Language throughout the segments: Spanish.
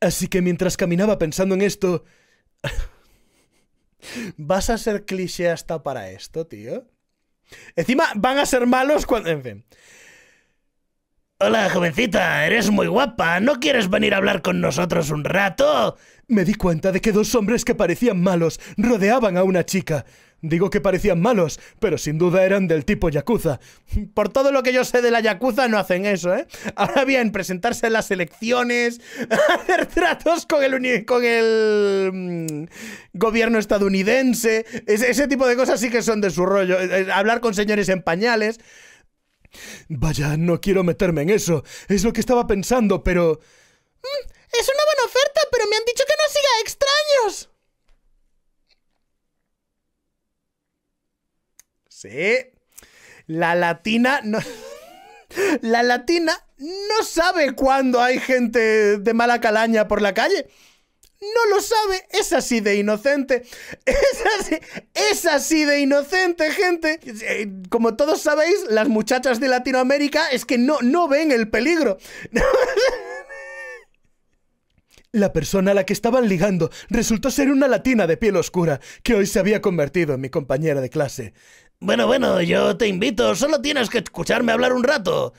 Así que mientras caminaba pensando en esto... Vas a ser cliché hasta para esto, tío. Encima van a ser malos cuando... En fin. Hola, jovencita, eres muy guapa. ¿No quieres venir a hablar con nosotros un rato? Me di cuenta de que dos hombres que parecían malos rodeaban a una chica. Digo que parecían malos, pero sin duda eran del tipo Yakuza. Por todo lo que yo sé de la Yakuza, no hacen eso, ¿eh? Ahora bien, presentarse en las elecciones, hacer tratos con el, con el mm, gobierno estadounidense, ese, ese tipo de cosas sí que son de su rollo. Eh, eh, hablar con señores en pañales. Vaya, no quiero meterme en eso. Es lo que estaba pensando, pero... Mm, es una buena Sí. La latina no. La latina no sabe cuándo hay gente de mala calaña por la calle. No lo sabe, es así de inocente. Es así, es así de inocente, gente. Eh, como todos sabéis, las muchachas de Latinoamérica es que no, no ven el peligro. La persona a la que estaban ligando resultó ser una latina de piel oscura, que hoy se había convertido en mi compañera de clase. Bueno, bueno, yo te invito, solo tienes que escucharme hablar un rato.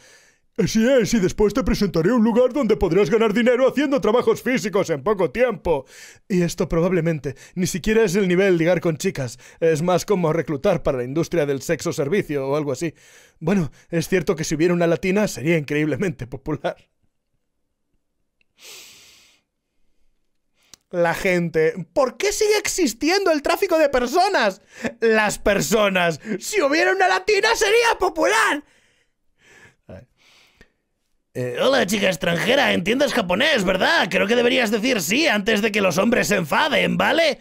Así es, y después te presentaré un lugar donde podrás ganar dinero haciendo trabajos físicos en poco tiempo. Y esto probablemente ni siquiera es el nivel ligar con chicas, es más como reclutar para la industria del sexo servicio o algo así. Bueno, es cierto que si hubiera una latina sería increíblemente popular. la gente. ¿Por qué sigue existiendo el tráfico de personas? Las personas. Si hubiera una latina sería popular. Eh, hola chica extranjera, entiendes japonés, ¿verdad? Creo que deberías decir sí antes de que los hombres se enfaden, ¿vale?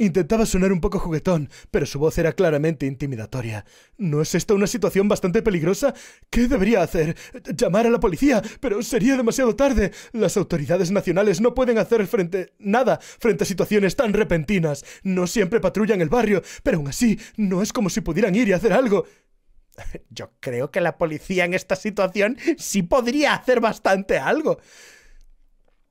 Intentaba sonar un poco juguetón, pero su voz era claramente intimidatoria. ¿No es esta una situación bastante peligrosa? ¿Qué debería hacer? Llamar a la policía, pero sería demasiado tarde. Las autoridades nacionales no pueden hacer frente nada frente a situaciones tan repentinas. No siempre patrullan el barrio, pero aún así no es como si pudieran ir y hacer algo. Yo creo que la policía en esta situación sí podría hacer bastante algo.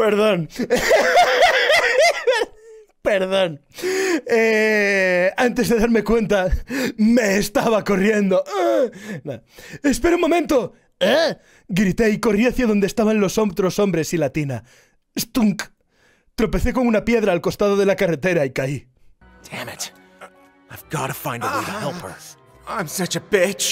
Perdón. Perdón. Eh, antes de darme cuenta, me estaba corriendo. Ah, Espera un momento. ¿Eh? Grité y corrí hacia donde estaban los otros hombres y la tina. Stunk. Tropecé con una piedra al costado de la carretera y caí. Damn it. I've gotta find a way to ah. help her. I'm such a bitch.